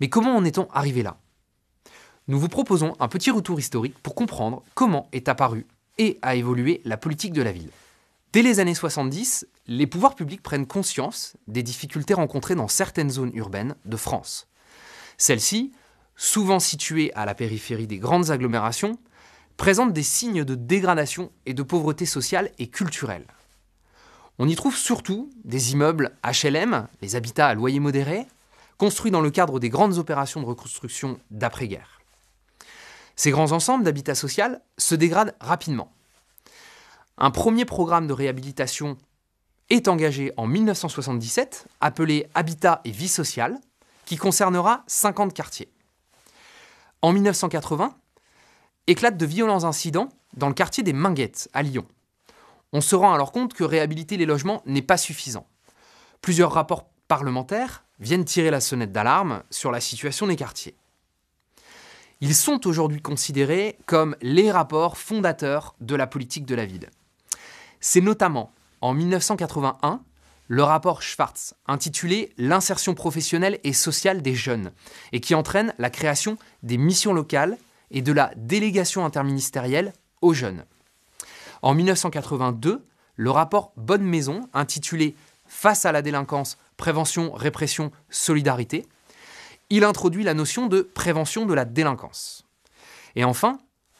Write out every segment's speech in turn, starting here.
Mais comment en est-on arrivé là Nous vous proposons un petit retour historique pour comprendre comment est apparue et a évolué la politique de la ville. Dès les années 70, les pouvoirs publics prennent conscience des difficultés rencontrées dans certaines zones urbaines de France. Celles-ci, souvent situées à la périphérie des grandes agglomérations, présentent des signes de dégradation et de pauvreté sociale et culturelle. On y trouve surtout des immeubles HLM, les habitats à loyer modéré, construit dans le cadre des grandes opérations de reconstruction d'après-guerre. Ces grands ensembles d'habitat social se dégradent rapidement. Un premier programme de réhabilitation est engagé en 1977, appelé Habitat et Vie sociale, qui concernera 50 quartiers. En 1980, éclatent de violents incidents dans le quartier des Minguettes, à Lyon. On se rend alors compte que réhabiliter les logements n'est pas suffisant. Plusieurs rapports parlementaires viennent tirer la sonnette d'alarme sur la situation des quartiers. Ils sont aujourd'hui considérés comme les rapports fondateurs de la politique de la ville. C'est notamment en 1981 le rapport Schwartz, intitulé L'insertion professionnelle et sociale des jeunes, et qui entraîne la création des missions locales et de la délégation interministérielle aux jeunes. En 1982, le rapport Bonne Maison, intitulé Face à la délinquance, prévention, répression, solidarité, il introduit la notion de prévention de la délinquance. Et enfin,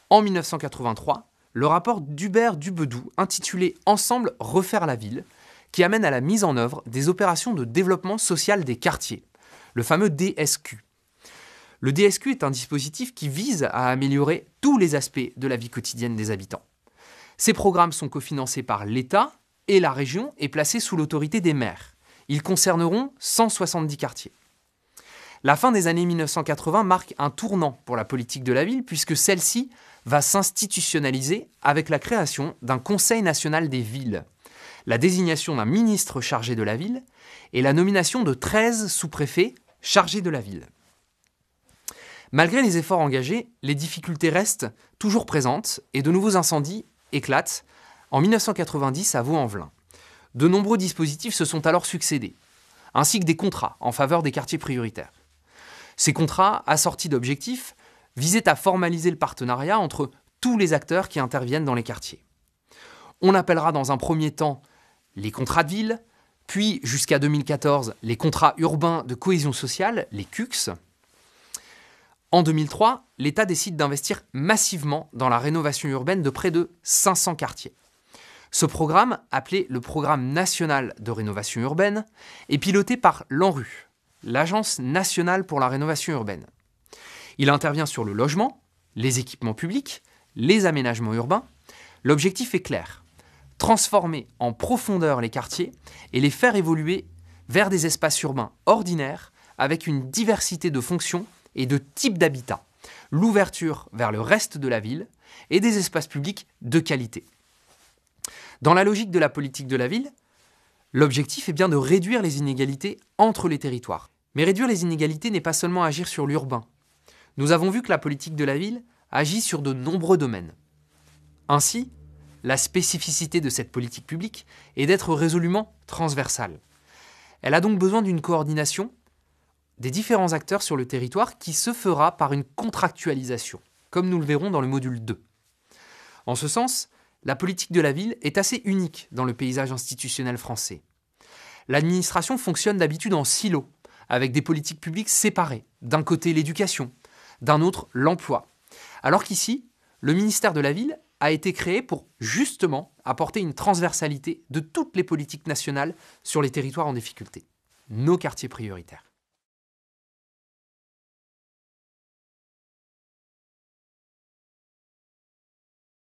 en 1983, le rapport d'Hubert Dubedou intitulé Ensemble refaire la ville, qui amène à la mise en œuvre des opérations de développement social des quartiers, le fameux DSQ. Le DSQ est un dispositif qui vise à améliorer tous les aspects de la vie quotidienne des habitants. Ces programmes sont cofinancés par l'État et la région est placée sous l'autorité des maires. Ils concerneront 170 quartiers. La fin des années 1980 marque un tournant pour la politique de la ville puisque celle-ci va s'institutionnaliser avec la création d'un Conseil national des villes, la désignation d'un ministre chargé de la ville et la nomination de 13 sous-préfets chargés de la ville. Malgré les efforts engagés, les difficultés restent toujours présentes et de nouveaux incendies éclatent en 1990 à Vaux-en-Velin. De nombreux dispositifs se sont alors succédés, ainsi que des contrats en faveur des quartiers prioritaires. Ces contrats, assortis d'objectifs, visaient à formaliser le partenariat entre tous les acteurs qui interviennent dans les quartiers. On appellera dans un premier temps les contrats de ville, puis jusqu'à 2014 les contrats urbains de cohésion sociale, les CUX. En 2003, l'État décide d'investir massivement dans la rénovation urbaine de près de 500 quartiers. Ce programme, appelé le Programme national de rénovation urbaine, est piloté par l'ANRU, l'Agence nationale pour la rénovation urbaine. Il intervient sur le logement, les équipements publics, les aménagements urbains. L'objectif est clair, transformer en profondeur les quartiers et les faire évoluer vers des espaces urbains ordinaires avec une diversité de fonctions et de types d'habitats, l'ouverture vers le reste de la ville et des espaces publics de qualité. Dans la logique de la politique de la ville, l'objectif est bien de réduire les inégalités entre les territoires. Mais réduire les inégalités n'est pas seulement agir sur l'urbain. Nous avons vu que la politique de la ville agit sur de nombreux domaines. Ainsi, la spécificité de cette politique publique est d'être résolument transversale. Elle a donc besoin d'une coordination des différents acteurs sur le territoire qui se fera par une contractualisation, comme nous le verrons dans le module 2. En ce sens, la politique de la ville est assez unique dans le paysage institutionnel français. L'administration fonctionne d'habitude en silos, avec des politiques publiques séparées. D'un côté l'éducation, d'un autre l'emploi. Alors qu'ici, le ministère de la Ville a été créé pour justement apporter une transversalité de toutes les politiques nationales sur les territoires en difficulté, nos quartiers prioritaires.